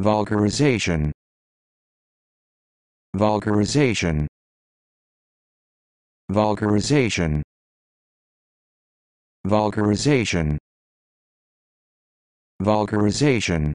vulgarization vulgarization vulgarization vulgarization vulgarization